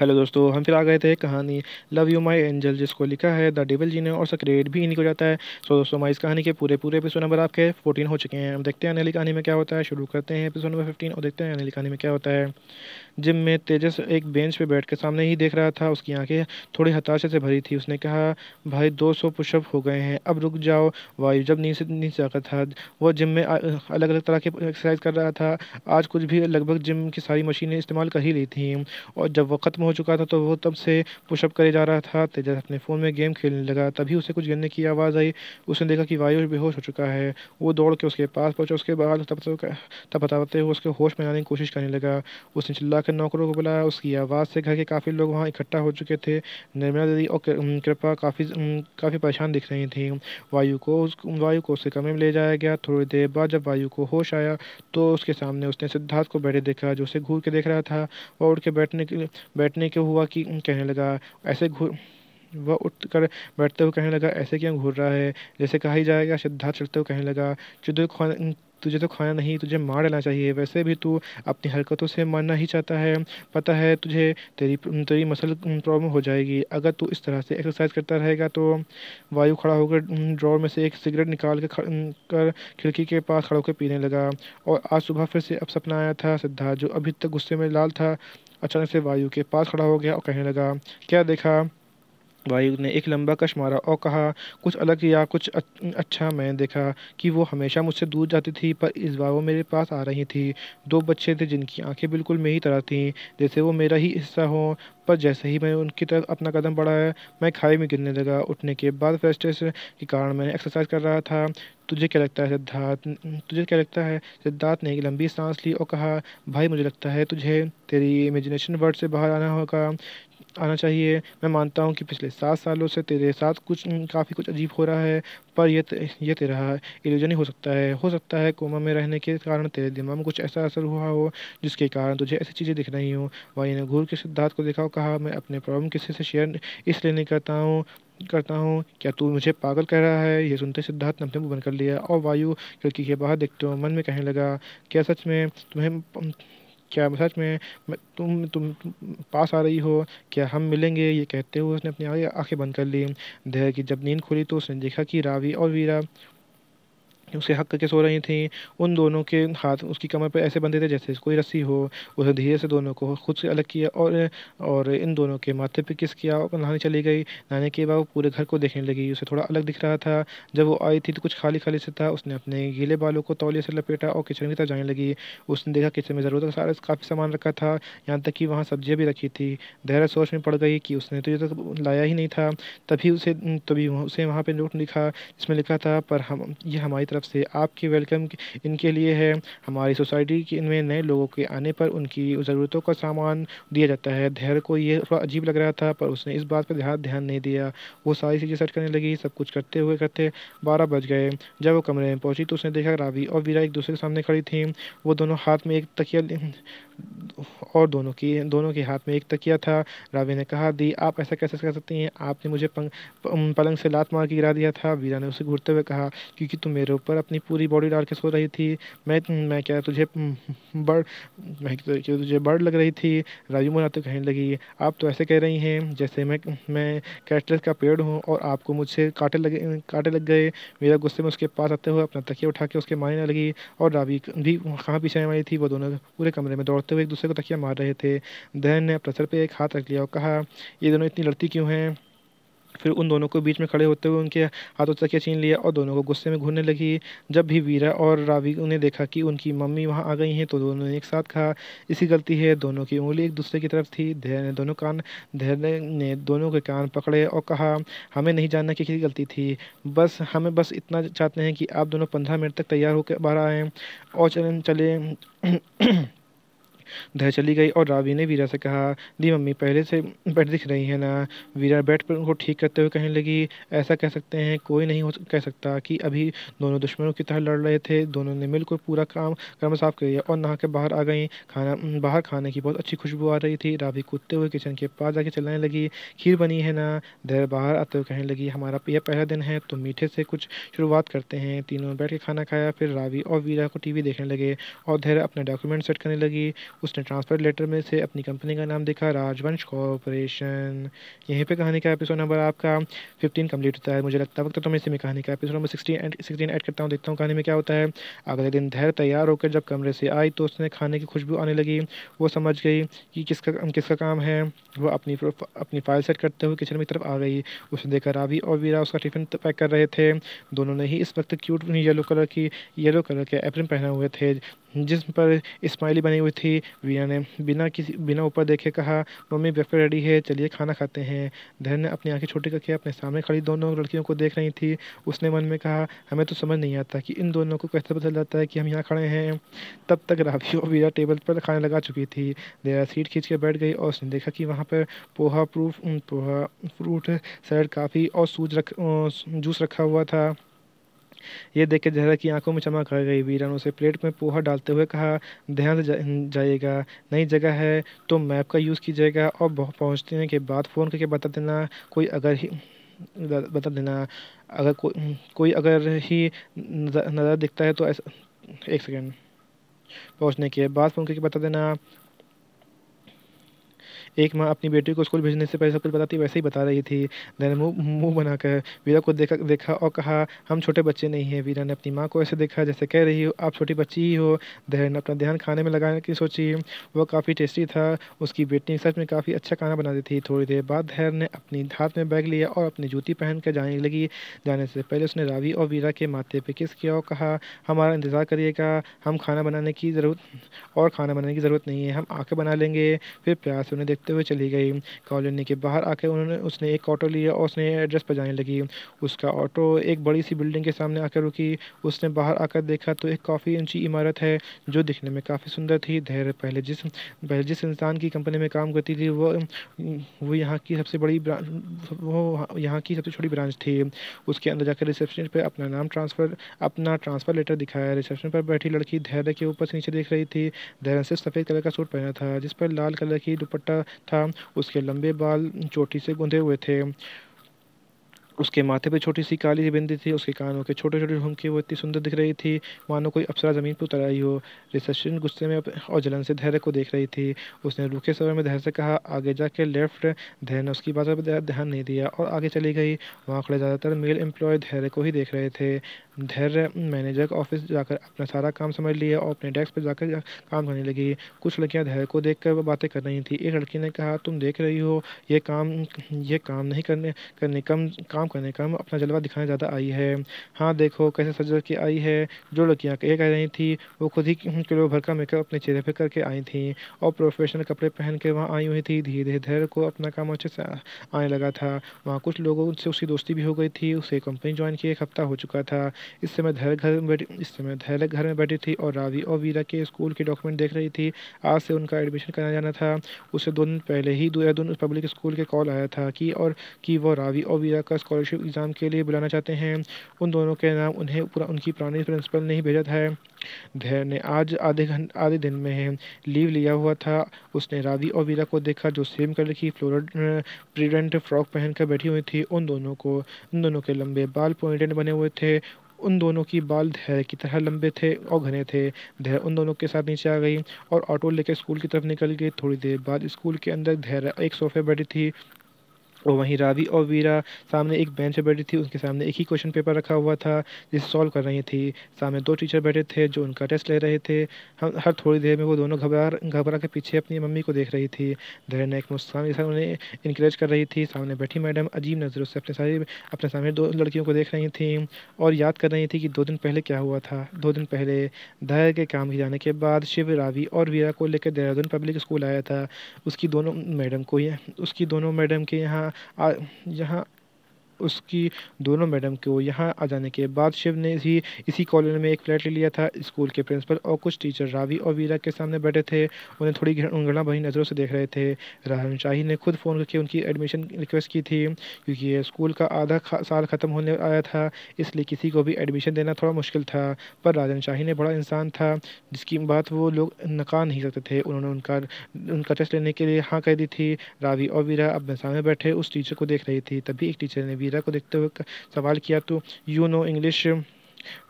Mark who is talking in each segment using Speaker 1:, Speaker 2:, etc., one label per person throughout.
Speaker 1: hello दोस्तों हम फिर आ गए थे कहानी लव यू माय एंजल जिसको लिखा है द डेबल जी ने और सक्रेट भी इन्हीं को जाता है सो so, दोस्तों हमारी इस कहानी के पूरे पूरे एपिसोड नंबर आपके फोर्टीन हो चुके हैं हम देखते हैं अनिल कहानी में क्या होता है शुरू करते हैं एपिसोड नंबर फिफ्टीन और देखते हैं अनिल कहानी में क्या होता है जिम में तेजस एक बेंच पर बैठ कर सामने ही देख रहा था उसकी आँखें थोड़ी हताशे से भरी थी उसने कहा भाई दो सौ पुशअप हो गए हैं अब रुक जाओ वायु जब नीचे नीचे आकर था वो जिम में अलग अलग तरह की एक्सरसाइज कर रहा था आज कुछ भी लगभग जिम की सारी मशीनें इस्तेमाल कर ही ली थी और जब वक्त ख़त्म हो चुका था तो वो तब से पुशअप करे जा रहा था तेजस अपने फ़ोन में गेम खेलने लगा तभी उसे कुछ गिरने की आवाज़ आई उसने देखा कि वायु बेहोश हो चुका है वो दौड़ के उसके पास पहुंचा उसके बाद तब तो तब बताते हुए उसके होश में आने की कोशिश करने लगा उसने चिल्ला कर नौकरों को बुलाया उसकी आवाज़ से घर के काफ़ी लोग वहाँ इकट्ठा हो चुके थे निर्मला दीदी और कृपा काफ़ी काफ़ी परेशान दिख रही थी वायु को वायु को उसके कमरे में ले जाया गया थोड़ी देर बाद जब वायु को होश आया तो उसके सामने उसने सिद्धार्थ को बैठे देखा जो उसे घूर के देख रहा था और उठ के बैठने के बैठ अपने को हुआ कि कहने लगा ऐसे घूर वह कर बैठते हुए कहने लगा ऐसे क्यों घूर रहा है जैसे कहा ही जाएगा सिद्धार्थ चढ़ते हुए कहने लगा चुद तो तुझे तो खाना नहीं तुझे मार डालना चाहिए वैसे भी तू अपनी हरकतों से मारना ही चाहता है पता है तुझे तेरी तेरी मसल प्रॉब्लम हो जाएगी अगर तू इस तरह से एक्सरसाइज करता रहेगा तो वायु खड़ा होकर ड्रॉर में से एक सिगरेट निकाल के कर खिड़की के पास खड़ा होकर पीने लगा और आज सुबह फिर से अब सपना आया था सिद्धार्थ जो अभी तक गुस्से में लाल था अचानक से वायु के पास खड़ा हो गया और कहने लगा क्या देखा वायु ने एक लंबा कश मारा और कहा कुछ अलग या कुछ अच्छा मैं देखा कि वो हमेशा मुझसे दूर जाती थी पर इस बार वो मेरे पास आ रही थी दो बच्चे थे जिनकी आंखें बिल्कुल मेरी तरह थीं जैसे वो मेरा ही हिस्सा हो पर जैसे ही मैंने उनकी तरफ अपना कदम बढ़ाया मैं खाई में गिरने लगा उठने के बाद फ्रस्ट्रेशन के कारण मैंने एक्सरसाइज कर रहा था तुझे क्या लगता है सिद्धार्थ तुझे क्या लगता है सिद्धार्थ ने एक लंबी सांस ली और कहा भाई मुझे लगता है तुझे तेरी इमेजिनेशन वर्ड से बाहर आना होगा आना चाहिए मैं मानता हूँ कि पिछले सात सालों से तेरे साथ कुछ काफ़ी कुछ अजीब हो रहा है पर यह यह तेरा इल्यूजन ही हो सकता है हो सकता है कोमा में रहने के कारण तेरे दिमाग में कुछ ऐसा असर हुआ हो जिसके कारण तुझे ऐसी चीज़ें दिख रही हूँ वहीं ने घूर के सिद्धार्थ को देखा और कहा मैं अपने प्रॉब्लम किसी से शेयर इसलिए नहीं करता हूँ करता हूँ क्या तू मुझे पागल कह रहा है ये सुनते सिद्धार्थ ने अपने मुंह बंद कर लिया और वायु खिड़की के बाहर देखते हो मन में कहने लगा क्या सच में तुम्हें क्या सच में तुम तुम पास आ रही हो क्या हम मिलेंगे ये कहते हुए उसने अपनी आँखें बंद कर ली देह की जब नींद खुली तो उसने देखा कि रावी और वीरा उसके हक के सो रही थी उन दोनों के हाथ उसकी कमर पर ऐसे बंधे थे जैसे कोई रस्सी हो उसने धीरे से दोनों को खुद से अलग किया और और इन दोनों के माथे पे किस किया और नहाने चली गई नहाने के बाद वो पूरे घर को देखने लगी उसे थोड़ा अलग दिख रहा था जब वो आई थी तो कुछ खाली खाली से था उसने अपने गीले बालों को तौलिए से लपेटा और किचन की तरफ जाने लगी उसने देखा किचन में ज़रूरत सारा काफ़ी सामान रखा था यहाँ तक कि वहाँ सब्जियाँ भी रखी थी देहरा सोच में पड़ गई कि उसने तो ये तो लाया ही नहीं था तभी उसे तभी उसे वहाँ पर नोट लिखा जिसमें लिखा था पर हम ये हमारी तरफ से आपकी वेलकम इनके लिए है हमारी सोसाइटी की इनमें नए लोगों के आने पर उनकी ज़रूरतों का सामान दिया जाता है धैर्य को ये थोड़ा अजीब लग रहा था पर उसने इस बात पर ध्यान ध्यान नहीं दिया वो सारी चीज़ें सर्च करने लगी सब कुछ करते हुए करते बारह बज गए जब वो कमरे में पहुंची तो उसने देखा रावी और वीरा एक दूसरे के सामने खड़ी थी वो दोनों हाथ में एक तकिया और दोनों की दोनों के हाथ में एक तकिया था रावी ने कहा दी आप ऐसा कैसे कर सकती हैं आपने मुझे पलंग से लात मार के गिरा दिया था वीरा ने उसे घूरते हुए कहा क्योंकि तुम मेरे पर अपनी पूरी बॉडी डाल के सो रही थी मैं मैं क्या तुझे बर्ड मैं क्या तुझे बर्ड लग रही थी राजू मोना तो कहने लगी आप तो ऐसे कह रही हैं जैसे मैं मैं कैटलेस का पेड़ हूँ और आपको मुझसे काटे लगे काटे लग गए मेरा गुस्से में उसके पास आते हुए अपना तकिया उठा के उसके मारने लगी और रावी भी कहाँ पीछे वाली थी वो दोनों पूरे कमरे में दौड़ते हुए एक दूसरे को तकिया मार रहे थे दहन ने अपने सर पर एक हाथ रख लिया और कहा ये दोनों इतनी लड़ती क्यों हैं फिर उन दोनों को बीच में खड़े होते हुए उनके हाथों तकिया छीन लिया और दोनों को गुस्से में घूरने लगी जब भी वीरा और रावी उन्हें देखा कि उनकी मम्मी वहाँ आ गई हैं तो दोनों ने एक साथ कहा इसी गलती है दोनों की उंगली एक दूसरे की तरफ थी धैर्य ने दोनों कान धैर्य ने दोनों के कान पकड़े और कहा हमें नहीं जानना कि किसी गलती थी बस हमें बस इतना चाहते हैं कि आप दोनों पंद्रह मिनट तक तैयार होकर बाहर आएँ और चलें चले उधर चली गई और रावी ने वीरा से कहा दी मम्मी पहले से बेड दिख रही है ना वीरा बेड पर उनको ठीक करते हुए कहने लगी ऐसा कह सकते हैं कोई नहीं हो कह सकता कि अभी दोनों दुश्मनों की तरह लड़ रहे थे दोनों ने मिलकर पूरा काम कर्म साफ कर लिया और नहा के बाहर आ गई खाना बाहर खाने की बहुत अच्छी खुशबू आ रही थी रावी कूदते हुए किचन के पास जाके चलाने लगी खीर बनी है ना देर बाहर आते हुए कहने लगी हमारा यह पहला दिन है तो मीठे से कुछ शुरुआत करते हैं तीनों बैठ के खाना खाया फिर रावी और वीरा को टीवी देखने लगे और धैर्य अपने डॉक्यूमेंट सेट करने लगी उसने ट्रांसफ़र लेटर में से अपनी कंपनी का नाम देखा राजवंश कॉरपोरेशन यहीं पे कहानी का एपिसोड नंबर आपका फिफ्टीन कम्प्लीट होता है मुझे लगता वक्त तो मैं इसी में कहानी का episode number sixty and sixteen add करता हूँ देखता हूँ कहानी में क्या होता है अगले दिन धैर्य तैयार होकर जब कमरे से आई तो उसने खाने की खुशबू आने लगी वो समझ गई कि किसका किसका काम है वो अपनी अपनी फाइल सेट करते हुए किचन की तरफ आ गई उसने देखा रावी और वीरा उसका टिफिन पैक कर रहे थे दोनों ने ही इस वक्त क्यूट येलो कलर की येलो कलर के एप्रिन पहने हुए थे जिस पर स्माइली बनी हुई थी वीना ने बिना किसी बिना ऊपर देखे कहा मम्मी ब्रेकफास्ट रेडी है चलिए खाना खाते हैं धैर्य ने अपनी आंखें छोटी करके अपने सामने खड़ी दोनों लड़कियों को देख रही थी उसने मन में कहा हमें तो समझ नहीं आता कि इन दोनों को कैसे पता जाता है कि हम यहाँ खड़े हैं तब तक राबी और वीरा टेबल पर खाना लगा चुकी थी देरा सीट खींच के बैठ गई और उसने देखा कि वहाँ पर पोहा प्रूफ पोहा फ्रूट सैलड काफ़ी और सूज रख जूस रखा हुआ था ये देख के जहरा की आंखों में चमक आ गई वीरा ने उसे प्लेट में पोहा डालते हुए कहा ध्यान से जाइएगा नई जगह है तो मैप का यूज़ कीजिएगा और पहुँचने के बाद फ़ोन करके बता देना कोई अगर ही बता देना अगर को, कोई अगर ही नज़र दिखता है तो ऐसा एक सेकेंड पहुँचने के बाद फ़ोन करके बता देना एक माँ अपनी बेटी को स्कूल भेजने से पहले सब कुछ बताती वैसे ही बता रही थी देन मुँह मुँह बनाकर वीरा को देखा देखा और कहा हम छोटे बच्चे नहीं हैं वीरा ने अपनी माँ को ऐसे देखा जैसे कह रही हो आप छोटी बच्ची ही हो देन अपना ध्यान खाने में लगाने की सोची वह काफ़ी टेस्टी था उसकी बेटी सच में काफ़ी अच्छा खाना बनाती थी थोड़ी देर बाद धैर ने अपनी हाथ में बैग लिया और अपनी जूती पहन कर जाने लगी जाने से पहले उसने रावी और वीरा के माथे पर किस किया और कहा हमारा इंतज़ार करिएगा हम खाना बनाने की ज़रूरत और खाना बनाने की ज़रूरत नहीं है हम आँखें बना लेंगे फिर प्यार से उन्हें देख भागते हुए चली गई कॉलोनी के बाहर आकर उन्होंने उसने एक ऑटो लिया और उसने एड्रेस पर जाने लगी उसका ऑटो एक बड़ी सी बिल्डिंग के सामने आकर रुकी उसने बाहर आकर देखा तो एक काफ़ी ऊंची इमारत है जो दिखने में काफ़ी सुंदर थी धैर्य पहले जिस पहले जिस इंसान की कंपनी में काम करती थी वो वो यहाँ की सबसे बड़ी वो यहाँ की सबसे छोटी ब्रांच थी उसके अंदर जाकर रिसेप्शन पर अपना नाम ट्रांसफ़र अपना ट्रांसफ़र लेटर दिखाया रिसेप्शन पर बैठी लड़की धैर्य के ऊपर से नीचे देख रही थी धैर्य सिर्फ सफ़ेद कलर का सूट पहना था जिस पर लाल कलर की दुपट्टा था उसके लंबे बाल चोटी से गुंधे हुए थे उसके माथे पे छोटी सी काली बिंदी थी उसके कानों के छोटे छोटे ढूंके वो इतनी सुंदर दिख रही थी मानो कोई अप्सरा ज़मीन पर उतर आई हो रिसेप्शन गुस्से में और जलन से धैर्य को देख रही थी उसने रूखे समय में धैर्य से कहा आगे जाके लेफ्ट धैर्य ने उसकी बातों पर ध्यान नहीं दिया और आगे चली गई वहाँ खड़े ज़्यादातर मेल एम्प्लॉय धैर्य को ही देख रहे थे धैर्य मैनेजर ऑफिस जाकर अपना सारा काम समझ लिया और अपने डेस्क पर जाकर काम करने लगी कुछ लड़कियाँ धैर्य को देख कर बातें कर रही थी एक लड़की ने कहा तुम देख रही हो ये काम ये काम नहीं करने करने कम काम काम करने का अपना जलवा दिखाने ज़्यादा आई है हाँ देखो कैसे सज के आई है जो लड़कियाँ ये कह रही थी वो खुद ही किलो भर का मेकअप अपने चेहरे पर करके आई थी और प्रोफेशनल कपड़े पहन के वहाँ आई हुई थी धीरे धीरे धैर्य को अपना काम अच्छे से आने लगा था वहाँ कुछ लोगों से उसकी दोस्ती भी हो गई थी उसे कंपनी ज्वाइन किए एक हफ्ता हो चुका था इस समय धैर्य घर में बैठी इस समय धैर्य घर में बैठी थी और रावी और वीरा के स्कूल के डॉक्यूमेंट देख रही थी आज से उनका एडमिशन कराया जाना था उसे दो दिन पहले ही देहरादून पब्लिक स्कूल के कॉल आया था कि और कि वो रावी और वीरा का स्कॉल स्कॉलरशिप एग्ज़ाम के लिए बुलाना चाहते हैं उन दोनों के नाम उन्हें पुरा, उनकी पुरानी प्रिंसिपल ने ही भेजा था धैर्य ने आज आधे घंटे आधे दिन में लीव लिया हुआ था उसने रावी और वीरा को देखा जो सेम कलर की फ्लोरल प्रीडेंट फ्रॉक पहनकर बैठी हुई थी उन दोनों को उन दोनों के लंबे बाल पॉइंटेड बने हुए थे उन दोनों की बाल धैर्य की तरह लंबे थे और घने थे धैर्य उन दोनों के साथ नीचे आ गई और ऑटो लेकर स्कूल की तरफ निकल गई थोड़ी देर बाद स्कूल के अंदर धैर्य एक सोफे बैठी थी और वहीं रावी और वीरा सामने एक बेंच पर बैठी थी उनके सामने एक ही क्वेश्चन पेपर रखा हुआ था जिसे सॉल्व कर रही थी सामने दो टीचर बैठे थे जो उनका टेस्ट ले रहे थे हम हर थोड़ी देर में वो दोनों घबरा घबरा के पीछे अपनी मम्मी को देख रही थी धैर्य ने एक मुस्कान के साथ उन्हें इंकरेज कर रही थी सामने बैठी मैडम अजीब नज़रों से अपने सारी अपने सामने दो लड़कियों को देख रही थी और याद कर रही थी कि दो दिन पहले क्या हुआ था दो दिन पहले धैर्य के काम की जाने के बाद शिव रावी और वीरा को लेकर देहरादून पब्लिक स्कूल आया था उसकी दोनों मैडम को उसकी दोनों मैडम के यहाँ यहाँ उसकी दोनों मैडम को यहाँ आ जाने के बाद शिव ने ही इसी कॉलोनी में एक फ्लैट ले लिया था स्कूल के प्रिंसिपल और कुछ टीचर रावी और वीरा के सामने बैठे थे उन्हें थोड़ी घृणा भरी नज़रों से देख रहे थे राहन शाही ने खुद फ़ोन करके उनकी एडमिशन रिक्वेस्ट की थी क्योंकि ये स्कूल का आधा साल ख़त्म होने आया था इसलिए किसी को भी एडमिशन देना थोड़ा मुश्किल था पर राजन शाही ने बड़ा इंसान था जिसकी बात वो लोग नकार नहीं सकते थे उन्होंने उनका उनका टेस्ट लेने के लिए हाँ कह दी थी रावी और वीरा अपने सामने बैठे उस टीचर को देख रही थी तभी एक टीचर ने भी वीरा को देखते हुए सवाल किया तो यू नो इंग्लिश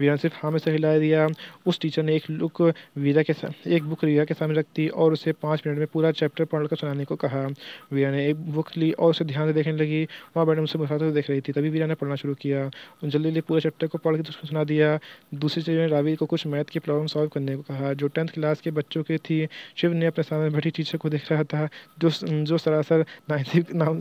Speaker 1: वीरा ने सिर्फ हाँ में से हिला दिया उस टीचर ने एक लुक वीरा के एक बुक वीरा के सामने रख दी और उसे पाँच मिनट में पूरा चैप्टर पढ़कर सुनाने को कहा वीरा ने एक बुक ली और उसे ध्यान से देखने लगी वहाँ मैडम उसे मुसाते देख रही थी तभी वीरा ने पढ़ना शुरू किया जल्दी जल्दी पूरे चैप्टर को पढ़ के सुना दिया दूसरी चीज़ ने रावी को कुछ मैथ की प्रॉब्लम सॉल्व करने को कहा जो टेंथ क्लास के बच्चों की थी शिव ने अपने सामने बैठी टीचर को देख रहा था जो जो सरासर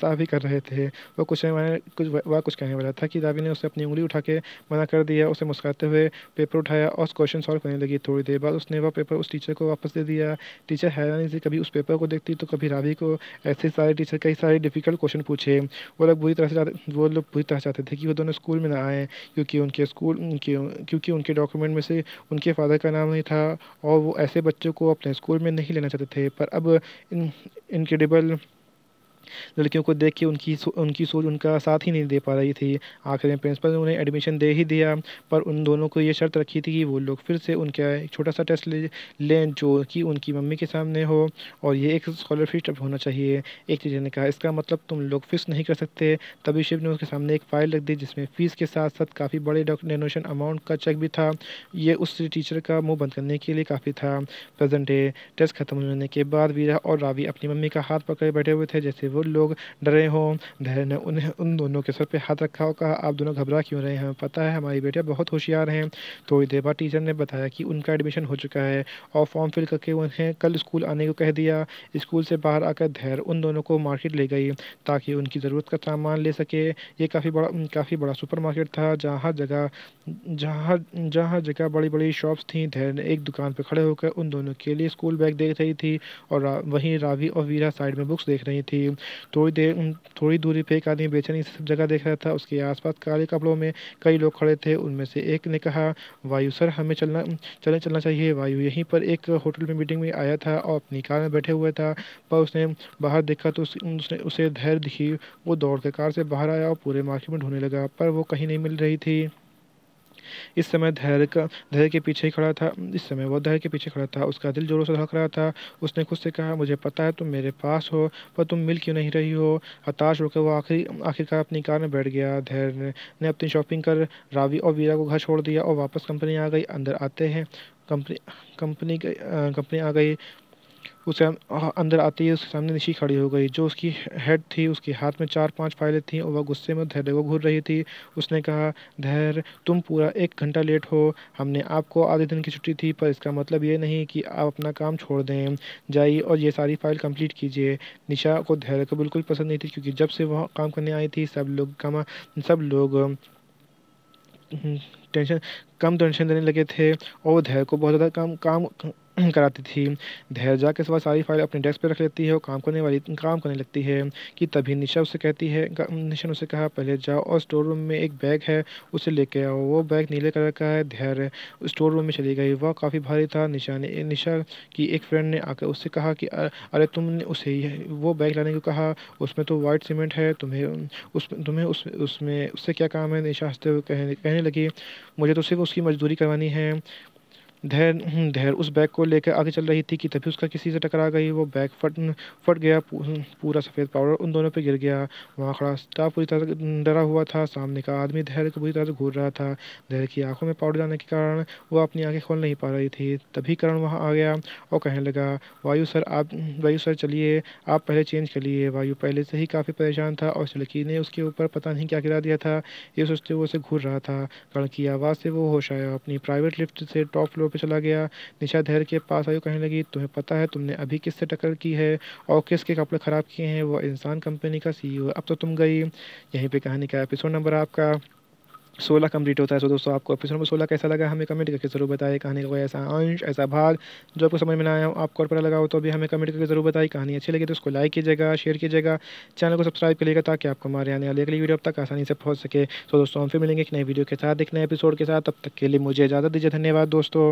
Speaker 1: साफ कर रहे थे वह कुछ कुछ वह कुछ कहने वाला था कि रावी ने उसे अपनी उंगली उठा के मना कर दिया उसे मुस्कुराते हुए पेपर उठाया और क्वेश्चन सॉल्व करने लगी थोड़ी देर बाद उसने वह पेपर उस टीचर को वापस दे दिया टीचर हैरानी से कभी उस पेपर को देखती तो कभी रावी को ऐसे सारे टीचर कई सारे डिफिकल्ट क्वेश्चन पूछे वो लोग बुरी तरह से वो लोग बुरी तरह चाहते थे कि वो दोनों स्कूल में ना आए क्योंकि उनके स्कूल उनके क्योंकि उनके डॉक्यूमेंट में से उनके फादर का नाम नहीं था और वो ऐसे बच्चों को अपने स्कूल में नहीं लेना चाहते थे पर अब इन इनक्रेडिबल लड़कियों को देख के उनकी उनकी सोच उनका साथ ही नहीं दे पा रही थी आखिर में प्रिंसिपल ने उन्हें एडमिशन दे ही दिया पर उन दोनों को ये शर्त रखी थी कि वो लोग फिर से उनका एक छोटा सा टेस्ट ले लें जो कि उनकी मम्मी के सामने हो और ये एक स्कॉलरशिप होना चाहिए एक टीचर ने कहा इसका मतलब तुम लोग फीस नहीं कर सकते तभी शिव ने उसके सामने एक फाइल रख दी जिसमें फ़ीस के साथ साथ काफ़ी बड़े डोनेशन अमाउंट का चेक भी था ये उस टीचर का मुंह बंद करने के लिए काफ़ी था प्रेजेंट डे टेस्ट खत्म होने के बाद वीरा और रावी अपनी मम्मी का हाथ पकड़े बैठे हुए थे जैसे वो वो लोग डरे हों धैर्य ने उन्हें उन दोनों के सर पर हाथ रखा और कहा आप दोनों घबरा क्यों रहे हैं पता है हमारी बेटियाँ बहुत होशियार हैं थोड़ी तो देर बाद टीचर ने बताया कि उनका एडमिशन हो चुका है और फॉर्म फिल करके उन्हें कल स्कूल आने को कह दिया स्कूल से बाहर आकर धैर्य उन दोनों को मार्केट ले गई ताकि उनकी ज़रूरत का सामान ले सके ये काफ़ी बड़ा काफ़ी बड़ा सुपरमार्केट था जहाँ जगह जहाँ जहाँ जगह बड़ी बड़ी शॉप्स थी धैर्य ने एक दुकान पर खड़े होकर उन दोनों के लिए स्कूल बैग देख रही थी और रा, वहीं रावी और वीरा साइड में बुक्स देख रही थी थोड़ी देर उन थोड़ी दूरी पर एक आदमी बेचैनी से सब जगह देख रहा था उसके आसपास काले कपड़ों में कई लोग खड़े थे उनमें से एक ने कहा वायु सर हमें चलना चले चलना चाहिए वायु यहीं पर एक होटल में मीटिंग में आया था और अपनी कार में बैठे हुए था पर उसने बाहर देखा तो उस, उसने उसे धैर्य दिखी वो दौड़ कर कार से बाहर आया और पूरे मार्केट में ढूंढने लगा पर वो कहीं नहीं मिल रही थी इस समय धैर्य का धैर्य के पीछे ही खड़ा था इस समय वह धैर्य के पीछे खड़ा था उसका दिल जोरों से धड़क रहा था उसने खुद से कहा मुझे पता है तुम मेरे पास हो पर तुम मिल क्यों नहीं रही हो हताश होकर वह आखिरी आखिरकार अपनी कार में बैठ गया धैर्य ने अपनी शॉपिंग कर रावी और वीरा को घर छोड़ दिया और वापस कंपनी आ गई अंदर आते हैं कंपनी कंपनी कंपनी आ गई उसे अंदर आती है उसके सामने निशी खड़ी हो गई जो उसकी हेड थी उसके हाथ में चार पांच फाइलें थीं और वह गुस्से में धैर्य को घूर रही थी उसने कहा धैर्य तुम पूरा एक घंटा लेट हो हमने आपको आधे दिन की छुट्टी थी पर इसका मतलब ये नहीं कि आप अपना काम छोड़ दें जाइए और ये सारी फाइल कंप्लीट कीजिए निशा को धैर्य को बिल्कुल पसंद नहीं थी क्योंकि जब से वह काम करने आई थी सब लोग कमा सब लोग टेंशन हम्म, कम टेंशन देने लगे थे और धैर्य को बहुत ज़्यादा काम काम कराती थी धैर्जा के सिवा सारी फाइल अपने डेस्क पर रख लेती है और काम करने वाली काम करने लगती है कि तभी निशा उसे कहती है निशा ने उसे कहा पहले जाओ और स्टोर रूम में एक बैग है उसे लेके आओ वो बैग नीले कलर का है धैर्य स्टोर रूम में चली गई वह काफ़ी भारी था निशा ने निशा की एक फ्रेंड ने आकर उससे कहा कि अरे तुमने उसे वो बैग लाने को कहा उसमें तो वाइट सीमेंट है तुम्हें उस तुम्हें उस उसमें उससे क्या काम है निशा हंसते हुए कहने कहने लगी मुझे तो सिर्फ उसकी मजदूरी करवानी है धैर हम्म, धैर उस बैग को लेकर आगे चल रही थी कि तभी उसका किसी से टकरा गई वो बैग फट फट गया पूरा सफ़ेद पाउडर उन दोनों पर गिर गया वहाँ खड़ा स्टाफ पूरी तरह डरा हुआ था सामने का आदमी धैर्य को पूरी तरह से घूर रहा था धैर्य की आंखों में पाउडर जाने के कारण वो अपनी आंखें खोल नहीं पा रही थी तभी करण वहाँ आ गया और कहने लगा वायु सर आप वायु सर चलिए आप पहले चेंज कर लिए वायु पहले से ही काफ़ी परेशान था और लड़की ने उसके ऊपर पता नहीं क्या गिरा दिया था ये सोचते हुए उसे घूर रहा था करण की आवाज़ से वो होश आया अपनी प्राइवेट लिफ्ट से टॉप फ्लोर पे चला गया निशा धैर्य के पास आयु कहने लगी तुम्हें पता है तुमने अभी किससे टक्कर की है और किसके कपड़े ख़राब किए हैं वो इंसान कंपनी का सीईओ अब तो तुम गई यहीं पर कहानी का एपिसोड नंबर आपका सोलह कंप्लीट होता है सो दोस्तों आपको एपिसोड नंबर सोलह कैसा लगा हमें कमेंट करके जरूर बताएं कहानी का कोई ऐसा अंश ऐसा भाग जो आपको समझ में ना आया हो आपको और पता लगा हो तो अभी हमें कमेंट करके जरूर बताए कहानी अच्छी लगी तो उसको लाइक कीजिएगा शेयर कीजिएगा चैनल को सब्सक्राइब करिएगा ताकि आपको हमारे आने वाले अगली वीडियो अब तक आसानी से पहुँच सके सो दोस्तों हम फिर मिलेंगे एक नई वीडियो के साथ एक नए एपिसोड के साथ तब तक के लिए मुझे इजाज़त दीजिए धन्यवाद दोस्तों